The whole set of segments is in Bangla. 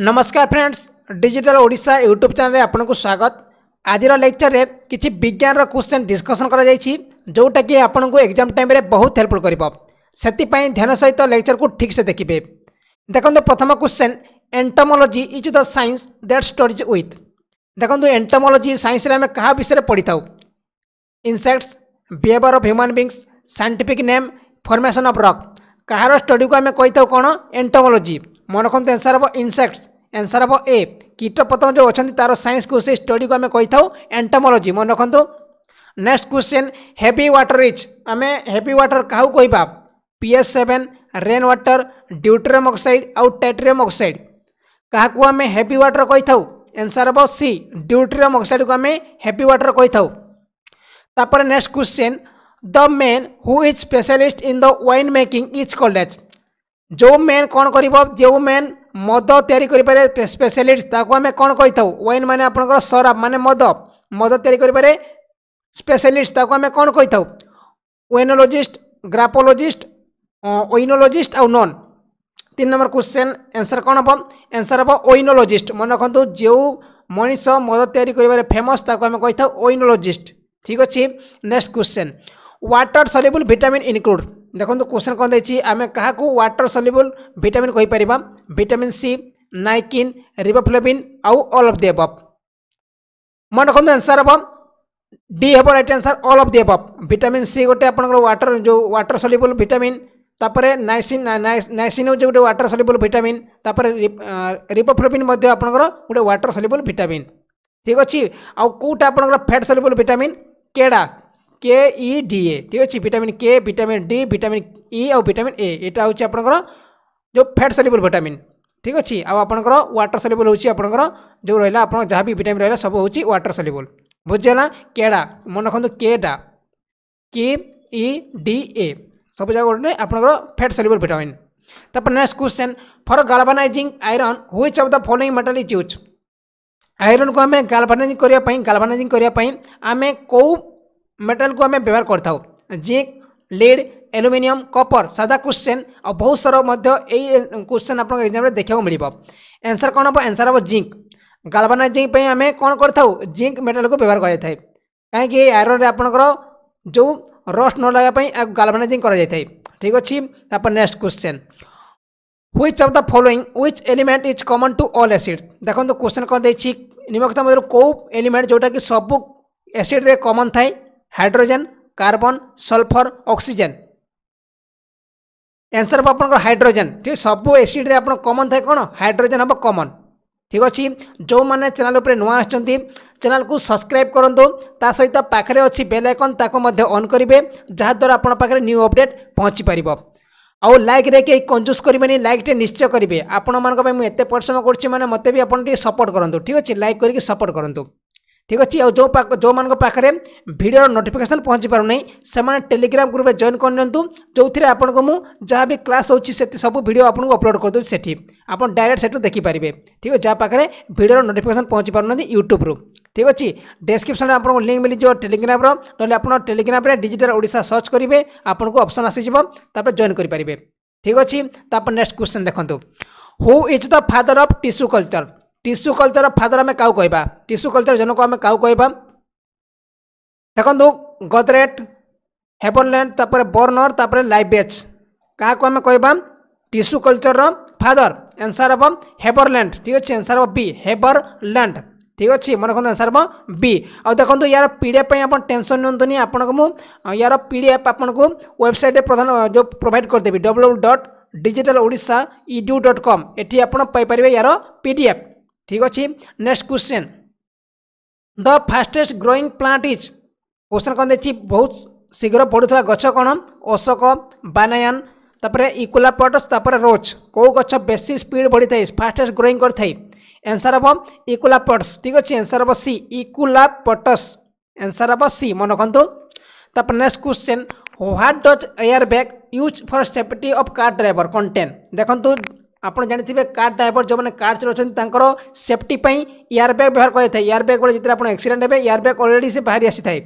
नमस्कार friends digital Odia YouTube channel आपको स्वागत आज लेक्चर में किसी विज्ञान क्वेश्चन डिस्कसन करोटा कि आपन एग्जाम टाइम बहुत हेल्पफुल कर ध्यान सहित लेक्चर को ठीक से देखिए देखो प्रथम question entomology is the science that studies with देखो एंटमोलोजी सैंस क्या विषय में पढ़ी था insects behaviour of human beings scientific name formation of rock कार स्टडी को आम कही कौन एंटमोलोजी ମନେ ରଖନ୍ତୁ ଏନ୍ସର୍ ହେବ ଇନସେକ୍ଟସ୍ ଏନ୍ସର୍ ହେବ ଏ କୀଟପତଙ୍ଗ ଯେଉଁ ଅଛନ୍ତି ତା'ର ସାଇନ୍ସକୁ ସେଇ ଷ୍ଟଡ଼ିକୁ ଆମେ କହିଥାଉ ଏଣ୍ଟୋମୋଲୋଜି ମନେ ରଖନ୍ତୁ next question heavy water which ଆମେ ହେଭି ୱାଟର କାହାକୁ କହିବା ପିଏସ୍ seven rain water deuterium oxide ଆଉ ଟେଟ୍ରିୟମ୍ ଅକ୍ସାଇଡ଼ କାହାକୁ ଆମେ ହେଭି ୱାଟର କହିଥାଉ ଏନ୍ସର୍ ହେବ ସି ଡ୍ୟୁଟ୍ରିୟମ୍ ଅକ୍ସାଇଡ଼କୁ ଆମେ ହେଭି ୱାଟର କହିଥାଉ ତାପରେ next question the man who is specialist in the wine making is called as ଯେଉଁ ମେନ୍ କ'ଣ କରିବ ଯେଉଁ ମେନ୍ ମଦ ତିଆରି କରିପାରେ ସ୍ପେଶାଲିଷ୍ଟ ତାକୁ ଆମେ କ'ଣ କହିଥାଉ ୱାଇନ୍ ମାନେ ଆପଣଙ୍କର ସରାବ ମାନେ ମଦ ମଦ ତିଆରି କରିପାରେ ସ୍ପେଶାଲିଷ୍ଟ ତାକୁ ଆମେ କ'ଣ କହିଥାଉ ୱେନୋଲୋଜିଷ୍ଟ ଗ୍ରାପୋଲୋଜିଷ୍ଟ ଓଇନୋଲୋଜିଷ୍ଟ ଆଉ ନନ୍ ତିନି ନମ୍ବର କ୍ୱେଶ୍ଚେନ୍ ଏନ୍ସର୍ କ'ଣ ହେବ ଏନ୍ସର୍ ହେବ ଓଇନୋଲୋଜିଷ୍ଟ ମନେ ରଖନ୍ତୁ ଯେଉଁ ମଣିଷ ମଦ ତିଆରି କରିବାରେ ଫେମସ୍ ତାକୁ ଆମେ କହିଥାଉ ଓଇନୋଲୋଜିଷ୍ଟ ଠିକ୍ ଅଛି next question water soluble vitamin include দেখুন কোশ্চেন কম দিয়েছি আমি কাহু ওয়াটর সলিবল ভিটামিন কইপার ভিটামিন সি নাইকিন রিবোফ্লেভিন আউ অল অফ দি এব মনে রাখুন আনসার হব ডি হব right answer all of the above vitamin C গোটে আপনার ওয়াটর যে ওয়াটর সলিবল ভিটামিন তাপরে নাইসিন নাইসিন হচ্ছে গোটে ওয়াটর সলিবল ভিটামিন তাপরে রিবোফ্লেভিন মধ্যে আপনার গোটে ওয়াটর সলিবল ভিটামিন ঠিক আছে আউ কোটা আপনার ফ্যাট সলিবল ভিটামিন কেড়া के डी ए ठीक अच्छे भिटामि के भिटामि डी भिटामिन इ आउ ए एटा हूँ आप फैट सलेबुल भिटामि ठीक अच्छे आउ आप व्टर सलेबुल हूँ आप जो रहा आप जहाँ भी भिटामिन रहा सब हूँ व्टर सलेबुल बुझेगा केड़ा मन रखु केडा के इ डी ए सब जगह आप फैट सलेबुल भिटामि तप next question for galvanising iron which of the following metal is use iron को आम गालबानाइज करने गालबानाइज करने आम कौ मेटाल को आम व्यवहार कर जिंक लिड एलुमिनियम कपर सादा क्वेश्चन और बहुत सारा क्वेश्चन आप एक्जाम देखा मिल एनसर कौन हम एनसर हम जिंक गाल्वानाइजिंग आम कौन कर जिंक मेटाल को व्यवहार कराई कहीं आयरन आप जो रस्ट न लगे गाल्वानाइजिंग कराई ठीक अच्छी तापर next question which of the following which element is common to all acid देखो क्वेश्चन कौन देखिए निम्नलिखित मध्य कौ एलिमेंट जोटा कि सब एसीड्रे कमन थाए hydrogen carbon sulphur oxygen answer ହେବ ଆପଣଙ୍କର ହାଇଡ୍ରୋଜେନ୍ ଠିକ୍ ସବୁ ଏସିଡ଼୍ରେ ଆପଣ କମନ୍ ଥାଏ କ'ଣ ହାଇଡ୍ରୋଜେନ୍ ହେବ କମନ୍ ଠିକ୍ ଅଛି ଯେଉଁମାନେ ଚ୍ୟାନେଲ୍ ଉପରେ ନୂଆ ଆସୁଛନ୍ତି ଚ୍ୟାନେଲ୍କୁ ସବସ୍କ୍ରାଇବ୍ କରନ୍ତୁ ତା ସହିତ ପାଖରେ ଅଛି ବେଲ୍ ଆଇକନ୍ ତାକୁ ମଧ୍ୟ ଅନ୍ କରିବେ ଯାହାଦ୍ୱାରା ଆପଣଙ୍କ ପାଖରେ ନ୍ୟୁ ଅପଡ଼େଟ୍ ପହଞ୍ଚିପାରିବ ଆଉ ଲାଇକ୍ରେ କେହି କଞ୍ଜୁସ୍ କରିବେନି ଲାଇକ୍ଟେ ନିଶ୍ଚୟ କରିବେ ଆପଣମାନଙ୍କ ପାଇଁ ମୁଁ ଏତେ ପରିଶ୍ରମ କରୁଛି ମାନେ ମୋତେ ବି ଆପଣ ଟିକେ ସପୋର୍ଟ କରନ୍ତୁ ଠିକ୍ ଅଛି ଲାଇକ୍ କରିକି ସପୋର୍ଟ କରନ୍ତୁ ঠিক আছে আউ যে যে পাখে ভিডিওর নোটিফিকেসন পৌঁছি পু না সে টেলিগ্রাম গ্রুপে জয়েন করে নিউ যে আপনার মু যা বি ক্লাস হচ্ছে সে সব ভিডিও আপনার অপলোড করে দেবে সেটি আপনার ডাইরেক্ট সেটু দেখিপারে ঠিক আছে যা পাখে ভিডিওর নোটিফিকেসন পৌঁছি পু না ইউট্যুব্রু ঠিক আছে ডেসক্রিপশনে আপনার লিঙ্ক মিলিযোগ টেলিগ্রামর নাহলে আপনার টেলিগ্রামে ডিজিটাল ওড়শা সর্চ করবে আপনার অপসন আসিযোগ তারপরে জয়েন করে পারে ঠিক আছে তারপর নেক্সট কোশ্চেন দেখুন who is the father of tissue culture tissue culture father আমি কাউ কহবা টিস্যু কলচর জনক আমি কাউ কহবা দেখুন গদরেট হেবরল্যান্ড তাপরে বর্নর তাপরে লাইবেজ কাহু আমি কহবা টিস্যু কলচর ফাদর এনসার হব হেবরল্যান্ড ঠিক আছে এনসার হব বি হেবরল্যান্ড ঠিক আছে মনে রাখুন আনসার হব বি আখন ইয়ার পিডিএফ আপনার টেনশন নিয়ন্তুনি আপনার মু ইয়ার পিডিএফ আপনার ওয়েবসাইটে প্রধান যে প্রোভাইড করেদেবি W dot digital Odisha edu dot com এটি আপনার পাইপারে ইয়ার পিডিএফ ঠিক ଅଛି next question the fastest growing plant is question କ'ଣ ଦେଇଛି ବହୁତ ଶୀଘ୍ର ବଢ଼ୁଥିବା ଗଛ କ'ଣ ଅଶୋକ ବାନାୟନ ତାପରେ ଇକୁଲାପଟସ୍ ତାପରେ ରୋଜ୍ କେଉଁ ଗଛ ବେଶୀ ସ୍ପିଡ୍ ବଢ଼ିଥାଏ ଫାଷ୍ଟେଷ୍ଟ ଗ୍ରୋଇଂ କରିଥାଏ ଏନ୍ସର୍ ହେବ ଇକୁଲାପଟସ୍ ଠିକ୍ ଅଛି ଏନ୍ସର୍ ହେବ ସି ଇକୁଲାପଟସ୍ ଏନ୍ସର୍ ହେବ ସି ମନେ ରଖନ୍ତୁ ତାପରେ next question what does air bag use for safety of car driver contain ଦେଖନ୍ତୁ ଆପଣ ଜାଣିଥିବେ କାର୍ ଡ୍ରାଇଭର ଯେଉଁମାନେ କାର୍ ଚଲାଉଛନ୍ତି ତାଙ୍କର ସେଫ୍ଟି ପାଇଁ ଏୟାର ବ୍ୟାଗ୍ ବ୍ୟବହାର କରାଯାଇଥାଏ ଏୟାର ବ୍ୟାଗ୍ ବେଳେ ଯେତେବେଳେ ଆପଣ ଆକ୍ସିଡେଣ୍ଟ ହେବେ ଏୟାର ବ୍ୟାଗ୍ ଅଲରେଡ଼ି ସେ ବାହାରି ଆସିଥାଏ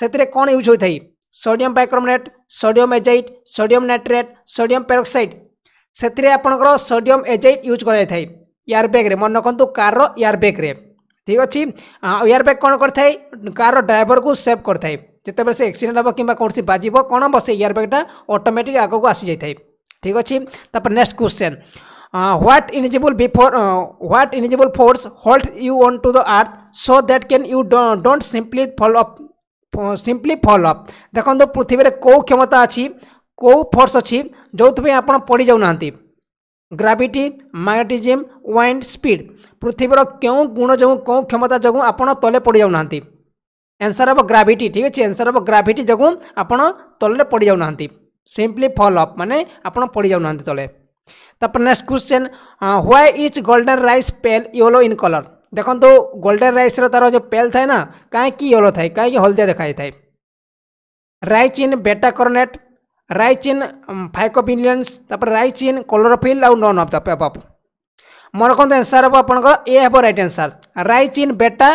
ସେଥିରେ କ'ଣ ୟୁଜ୍ ହୋଇଥାଏ sodium bichromate sodium azide sodium nitrate sodium peroxide ସେଥିରେ ଆପଣଙ୍କର ସୋଡ଼ିୟମ୍ ଏଜାଇଟ୍ ୟୁଜ୍ କରାଯାଇଥାଏ ଏୟାର ବ୍ୟାଗ୍ରେ ମନେ ରଖନ୍ତୁ କାର୍ର ଏୟାର ବ୍ୟାଗ୍ରେ ଠିକ୍ ଅଛି ଏୟାର ବ୍ୟାଗ୍ କ'ଣ କରିଥାଏ କାର୍ର ଡ୍ରାଇଭରକୁ ସେଭ୍ କରିଥାଏ ଯେତେବେଳେ ସେ ଆକ୍ସିଡେଣ୍ଟ ହେବ କିମ୍ବା କୌଣସି ବାଜିବ କ'ଣ ହେବ ସେ ଏୟାର ବ୍ୟାଗ୍ଟା ଅଟୋମେଟିକ୍ ଆଗକୁ ଆସିଯାଇଥାଏ ଠିକ୍ ଅଛି ତାପରେ next question uh, what invisible before uh, what invisible force holds you onto the earth so that can you don't, don't simply fall off simply fall off ଦେଖନ୍ତୁ ପୃଥିବୀରେ କେଉଁ କ୍ଷମତା ଅଛି କେଉଁ ଫୋର୍ସ ଅଛି ଯେଉଁଥିପାଇଁ ଆପଣ ପଡ଼ି ଯାଉନାହାନ୍ତି ଗ୍ରାଭିଟି ମ୍ୟାଗ୍ନେଟିଜିମ୍ ୱାଇଣ୍ଡ ସ୍ପିଡ୍ ପୃଥିବୀର କେଉଁ ଗୁଣ ଯୋଗୁଁ କେଉଁ କ୍ଷମତା ଯୋଗୁଁ ଆପଣ ତଳେ ପଡ଼ି ଯାଉନାହାନ୍ତି ଆନ୍ସର୍ ହେବ ଗ୍ରାଭିଟି ଠିକ୍ ଅଛି ଆନ୍ସର୍ ହେବ ଗ୍ରାଭିଟି ଯୋଗୁଁ ଆପଣ ତଳରେ ପଡ଼ି ଯାଉନାହାନ୍ତି ସିମ୍ପଲି ଫଲ୍ ଅଫ୍ ମାନେ ଆପଣ ପଡ଼ି ଯାଉନାହାନ୍ତି ତଳେ ତାପରେ next question why is golden rice pale yellow in colour ଦେଖନ୍ତୁ ଗୋଲ୍ଡେନ୍ ରାଇସ୍ର ତା'ର ଯେଉଁ ପେଲ୍ ଥାଏ ନା କାହିଁକି ୟୋଲୋ ଥାଏ କାହିଁକି ହଳଦିଆ ଦେଖାଯାଇଥାଏ ରାଇସ୍ ଇନ୍ ବେଟା କରନେଟ୍ ରାଇସ୍ ଇନ୍ ଫାଇକୋପିଲିୟନ୍ସ ତାପରେ ରାଇସ୍ ଇନ୍ କଲୋରୋଫିଲ୍ ଆଉ ନନ୍ ଅଫ୍ ଦ ପେପ୍ ମନେ ରଖନ୍ତୁ ଆନ୍ସର୍ ହେବ ଆପଣଙ୍କର ଏ ହେବ right answer rice in beta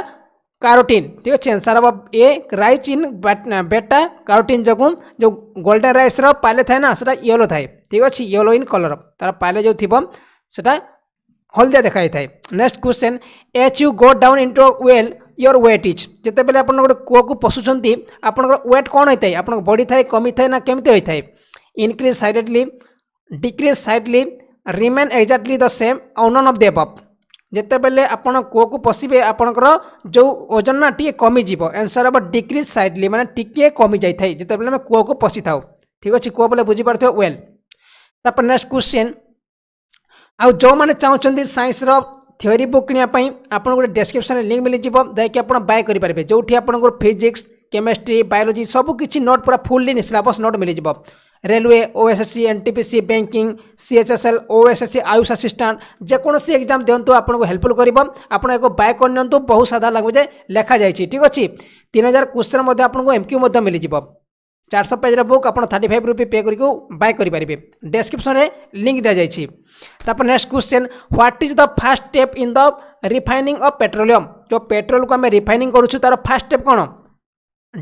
carotene ठीक अच्छे आंसर हम ए रईज इन बेटा कैरोटीन जो जो गोल्डेन रईस पाले थाए ना से येलो थाए ठीक अच्छे येलो इन कलर तार पाले जो थी से हलदिया देखा जाए next question as you go down into well your weight is जिते बेले आप गोटे कूक को पशुंट आप कौन होता है आप बड़ी थाए कमी थाए ना केमी होता है increase slightly decrease slightly remain exactly the same और अफ द एबव ଯେତେବେଳେ ଆପଣ କୂଅକୁ ପଶିବେ ଆପଣଙ୍କର ଯେଉଁ ଓଜନଟା ଟିକିଏ କମିଯିବ ଆନ୍ସର୍ ହେବ ଡିକ୍ରିଜ୍ ସାଇଡ଼୍ଲି ମାନେ ଟିକିଏ କମିଯାଇଥାଏ ଯେତେବେଳେ ଆମେ କୂଅକୁ ପଶିଥାଉ ଠିକ୍ ଅଛି କୂଅ ବୋଲେ ବୁଝିପାରୁଥିବେ ୱେଲ୍ ତାପରେ ନେକ୍ସଟ କ୍ୱେଶ୍ଚିନ୍ ଆଉ ଯେଉଁମାନେ ଚାହୁଁଛନ୍ତି ସାଇନ୍ସର ଥିଓରି ବୁକ୍ କିଣିବା ପାଇଁ ଆପଣଙ୍କୁ ଗୋଟେ ଡେସ୍କ୍ରିପ୍ସନ୍ରେ ଲିଙ୍କ୍ ମିଳିଯିବ ଯାହାକି ଆପଣ ବାଏ କରିପାରିବେ ଯେଉଁଠି ଆପଣଙ୍କର ଫିଜିକ୍ସ କେମିଷ୍ଟ୍ରି ବାୟୋଲୋଜି ସବୁ କିଛି ନୋଟ୍ ପୁରା ଫୁଲ୍ଲି ନିଶ୍ଲାବସ୍ ନୋଟ୍ ମିଳିଯିବ ରେଲୱେ ଓ S S C N T P C banking C H S L ଓ S S C Ayush assistant ଯେକୌଣସି ଏକ୍ଜାମ୍ ଦିଅନ୍ତୁ ଆପଣଙ୍କୁ ହେଲ୍ପଫୁଲ୍ କରିବ ଆପଣ ଏକ ବାୟ କରିନିଅନ୍ତୁ ବହୁ ସାଧା ଲାଙ୍ଗୁଏଜ୍ ଲେଖାଯାଇଛି ଠିକ୍ ଅଛି ତିନି ହଜାର କ୍ୱେଶ୍ଚନ୍ ମଧ୍ୟ ଆପଣଙ୍କୁ ଏମ୍ କ୍ୟୁ ମଧ୍ୟ ମିଳିଯିବ ଚାରିଶହ ପେଜ୍ର ବୁକ୍ ଆପଣ ଥାର୍ଟି ଫାଇଭ୍ ରୁପି ପେ କରିକି ବାଏ କରିପାରିବେ ଡେସ୍କ୍ରିପ୍ସନ୍ରେ ଲିଙ୍କ୍ ଦିଆଯାଇଛି ତାପରେ next question what is the first step in the refining of petroleum ଯେଉଁ ପେଟ୍ରୋଲକୁ ଆମେ ରିଫାଇନିଂ କରୁଛୁ ତା'ର ଫାର୍ଷ୍ଟ ଷ୍ଟେପ୍ କ'ଣ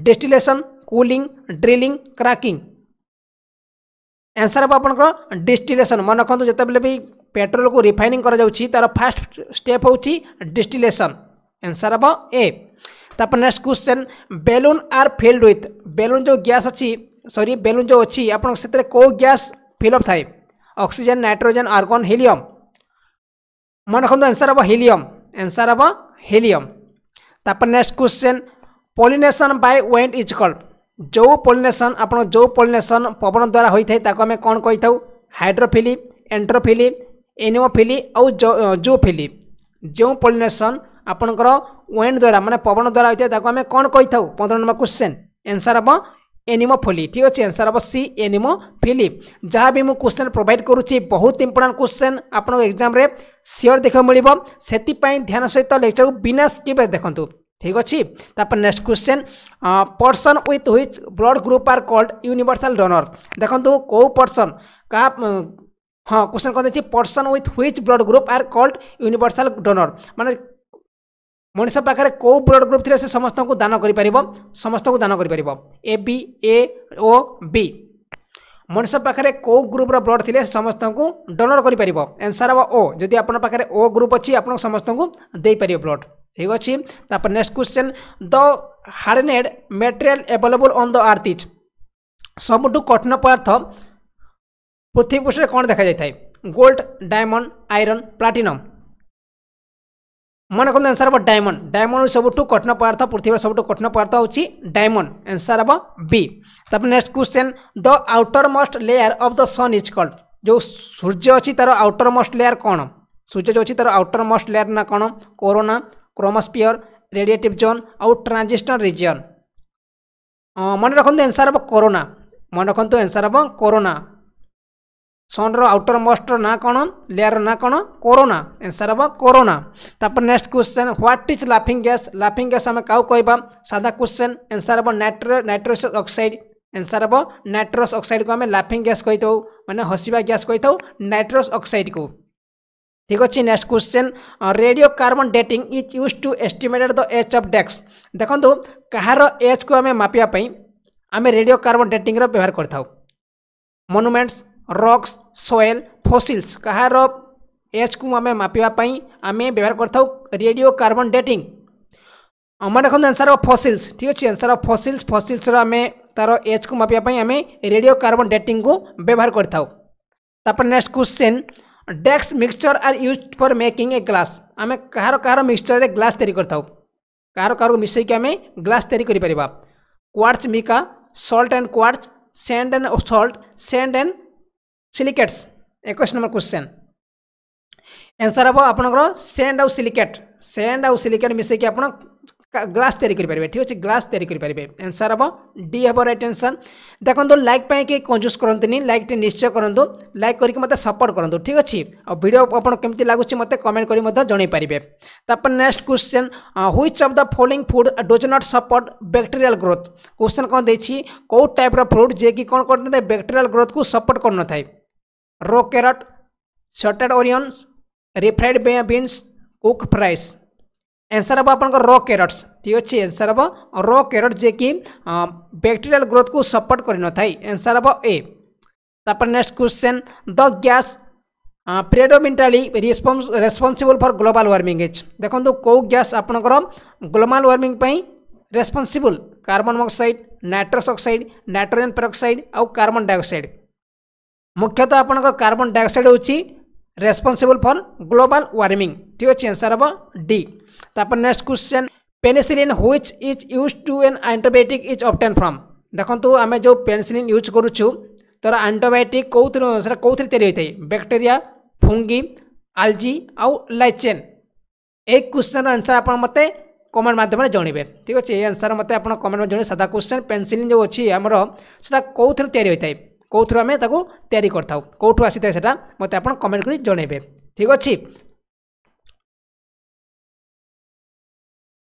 distillation cooling drilling cracking answer ହେବ ଆପଣଙ୍କର ଡିଷ୍ଟିଲେସନ୍ ମନେ ରଖନ୍ତୁ ଯେତେବେଳେ ବି ପେଟ୍ରୋଲକୁ ରିଫାଇନିଂ କରାଯାଉଛି ତା'ର ଫାଷ୍ଟ ଷ୍ଟେପ୍ ହେଉଛି ଡିଷ୍ଟିଲେସନ୍ ଆନ୍ସର୍ ହେବ ଏ ତାପରେ next question balloon are filled with balloon ଯେଉଁ ଗ୍ୟାସ୍ ଅଛି ସରି ବେଲୁନ୍ ଯେଉଁ ଅଛି ଆପଣଙ୍କ ସେଥିରେ କେଉଁ ଗ୍ୟାସ୍ ଫିଲ୍ଅପ୍ ଥାଏ ଅକ୍ସିଜେନ୍ ନାଇଟ୍ରୋଜେନ୍ ଆର୍ଗନ୍ ହିଲିୟମ୍ ମନେ ରଖନ୍ତୁ ଆନ୍ସର୍ ହେବ ହିଲିୟମ୍ ଆନ୍ସର୍ ହେବ ହିଲିୟମ୍ ତାପରେ next question pollination by wind is called ଯେଉଁ ପଲିନେସନ୍ ଆପଣ ଯେଉଁ ପଲିନେସନ୍ ପବନ ଦ୍ୱାରା ହୋଇଥାଏ ତାକୁ ଆମେ କ'ଣ କହିଥାଉ ହାଇଡ୍ରୋଫିଲି ଏଣ୍ଟ୍ରୋଫିଲି ଏନିମୋଫିଲି ଆଉ ଜୋଫିଲି ଯେଉଁ ପଲିନେସନ୍ ଆପଣଙ୍କର ୱେଣ୍ଡ ଦ୍ୱାରା ମାନେ ପବନ ଦ୍ୱାରା ହୋଇଥାଏ ତାକୁ ଆମେ କ'ଣ କହିଥାଉ ପନ୍ଦର ନମ୍ବର କ୍ୱେଶ୍ଚେନ୍ ଏନ୍ସର୍ ହେବ ଏନିମୋଫିଲି ଠିକ୍ ଅଛି ଏନ୍ସର୍ ହେବ ସି ଏନିମୋଫିଲି ଯାହା ବି ମୁଁ କ୍ୱେଶ୍ଚେନ୍ ପ୍ରୋଭାଇଡ଼ କରୁଛି ବହୁତ ଇମ୍ପୋର୍ଟାଣ୍ଟ କ୍ୱେଶ୍ଚେନ୍ ଆପଣଙ୍କ ଏକ୍ଜାମ୍ରେ ସିଓର୍ ଦେଖିବାକୁ ମିଳିବ ସେଥିପାଇଁ ଧ୍ୟାନ ସହିତ ଲେକ୍ଚରକୁ ବିନା ସ୍କିପ୍ରେ ଦେଖନ୍ତୁ ठीक अच्छे तापर next question person with which blood group are called universal donor देखो कौ पर्सन क्या हाँ क्वेश्चन कहते person with which blood group are called universal donor मानते ମଣିଷ ପାଖରେ କେଉଁ ବ୍ଲଡ଼ ଗ୍ରୁପ୍ ଥିଲେ ସେ ସମସ୍ତଙ୍କୁ ଦାନ କରିପାରିବ ସମସ୍ତଙ୍କୁ ଦାନ କରିପାରିବ ଏ ବି ଏ ଓ ବି ମଣିଷ ପାଖରେ କେଉଁ ଗ୍ରୁପ୍ର ବ୍ଲଡ଼ ଥିଲେ ସେ ସମସ୍ତଙ୍କୁ ଡୋନର କରିପାରିବ ଏନ୍ସର୍ ହେବ ଓ ଯଦି ଆପଣଙ୍କ ପାଖରେ ଓ ଗ୍ରୁପ୍ ଅଛି ଆପଣ ସମସ୍ତଙ୍କୁ ଦେଇପାରିବ ବ୍ଲଡ଼ ঠিক আছে তারপর next question the hardened material available on the earth is ସବୁଠୁ କଠିନ ପଦାର୍ଥ ପୃଥିବୀ ପୃଷ୍ଠରେ କ'ଣ ଦେଖାଯାଇଥାଏ ଗୋଲ୍ଡ ଡାଇମଣ୍ଡ ଆଇରନ୍ ପ୍ଲାଟିନମ୍ ମନେ କରନ୍ତୁ ଆନ୍ସର୍ ହେବ ଡାଇମଣ୍ଡ ଡାଇମଣ୍ଡ ହେଉଛି ସବୁଠୁ କଠିନ ପଦାର୍ଥ ପୃଥିବୀର ସବୁଠୁ କଠିନ ପଦାର୍ଥ ହେଉଛି ଡାଇମଣ୍ଡ ଆନ୍ସର୍ ହେବ ବି ତାପରେ next question the outermost layer of the sun is called ଯେଉଁ ସୂର୍ଯ୍ୟ ଅଛି ତା'ର ଆଉଟର ମଷ୍ଟ ଲେୟାର କ'ଣ ସୂର୍ଯ୍ୟ ଯେଉଁ ଅଛି ତା'ର ଆଉଟର ମଷ୍ଟ ଲେୟାର ନା କ'ଣ କୋରୋନା क्रोमोस्पिययर रेडिएटिव जोन आउ ट्रांजिस्टर रिजन मन रखुद एनसर हम कोरोना मन रखु एनसर हम कोरोना सन रउटर मोस्टर ना कौन लेयर ना कौन कोरोना एनसर हम कोरोना तापर next question what is laughing gas laughing gas आम क्या कह साधा क्वेश्चन एनसर हम नाइट्रो नाइट्रोस अक्साइड एनसर हम नाइट्रोस अक्साइड को आम लाफिंग गैस कही मैंने हसवा गैस कही नाइट्रोस अक्साइड को ठीक अच्छे next question radio carbon dating is use to estimated the age of डेक्स देखो तो, कहार एज को आम मापापी आम रेडियो कार्बन डेटिंग व्यवहार कर मनुमेंट्स रक्स सोएल फसिल्स कहार एज को आम मापापी आम व्यवहार कर रेडियो कार्बन डेटिंग আমার দেখুন আনসার অফ ফসিলস ঠিক আছে আনসার অফ ফসিলস ফসিলসর আমি তার এজ কু মাপিয়া আমি রেডিও কার্বন ডেটিং কু ব্যবহার করে থাকি তারপর डेक्स mixture are use for making a glass ଆମେ କାହାର କାହାର ମିକ୍ସଚରରେ ଗ୍ଲାସ୍ ତିଆରି କରିଥାଉ କାହାର କାହାରକୁ ମିଶାଇକି ଆମେ ଗ୍ଲାସ୍ ତିଆରି କରିପାରିବା quartz mica salt and quartz sand and salt sand and silicates ଏକୋଇଶ ନମ୍ବର କ୍ୱେଶ୍ଚନ୍ ଏନ୍ସର୍ ହେବ ଆପଣଙ୍କର ସେଣ୍ଡ ଆଉ ସିଲିକେଟ୍ ସେଣ୍ଡ ଆଉ ସିଲିକେଟ୍ ମିଶାଇକି ଆପଣ গ্লাস তৈরি করে ঠিক আছে গ্লাস তৈরি করে আনসার হব ডি হব রাইট আনসার দেখুন লাইক পাই কে কঞ্জুস করতে লাইকটি নিশ্চয় করতু লাইক করি মতো সপোর্ট করতু ঠিক আছে ভিডিও আপনার কমিটি লাগুছে মতো কমেন্ট করে জনাই পারে তারপর next question which of the following food does not support bacterial growth question কম দিয়েছি কেউ টাইপ্র ফ্রুট যে কি কম করে নথায় ব্যাকটেরিয়াল গ্রোথ কু সপোর্ট করে নথায় raw carrot sauteed onions refried beans cooked fries answer हम आपको रो क्यारट्स ठीक अच्छे एनसर हम रो क्यारट जे कि बैक्टेरियाल ग्रोथ को सपोर्ट करन आंसर हम ए तापर next question the gas predominantly response responsible for global warming is देखो तो कौ गैस आपणकर global warming responsible carbon monoxide nitrous oxide nitrogen peroxide आउ कार्बन डाइअक्साइड मुख्यतः आपणकर कार्बन डाइऑक्साइड हूँ ରେସ୍ପନ୍ସିବଲ୍ ଫର୍ ଗ୍ଲୋବାଲ୍ ୱାର୍ମିଂ ଠିକ୍ ଅଛି ଆନ୍ସର୍ ହେବ ଡି ତାପରେ next question penicillin which is use to an antibiotic is obtained from ଦେଖନ୍ତୁ ଆମେ ଯେଉଁ ପେନିସିଲିନ୍ ୟୁଜ୍ କରୁଛୁ ତା'ର ଆଣ୍ଟିବାୟୋଟିକ୍ କେଉଁଥିରୁ ସେଇଟା କେଉଁଥିରେ ତିଆରି ହୋଇଥାଏ ବ୍ୟାକ୍ଟେରିଆ ଫୁଙ୍ଗି ଆଲଜି ଆଉ ଲାଇଚେନ୍ এই কোশ্চেনর ଆନ୍ସର୍ ଆପଣ ମୋତେ କମେଣ୍ଟ ମାଧ୍ୟମରେ ଜଣେଇବେ ଠିକ୍ ଅଛି এই আনসার ମୋତେ ଆପଣ কমেন্ট জনবে ସାଧା কোশ্চেন ପେନ୍ସିଲିନ୍ ଯେଉଁ ଅଛି ଆମର সেটা କେଉଁଥିରୁ ତିଆରି ହୋଇଥାଏ କେଉଁଥିରୁ ଆମେ ତାକୁ ତିଆରି କରିଥାଉ କେଉଁଠୁ ଆସିଥାଏ ସେଇଟା ମୋତେ ଆପଣ କମେଣ୍ଟ କରି ଜଣାଇବେ ଠିକ୍ ଅଛି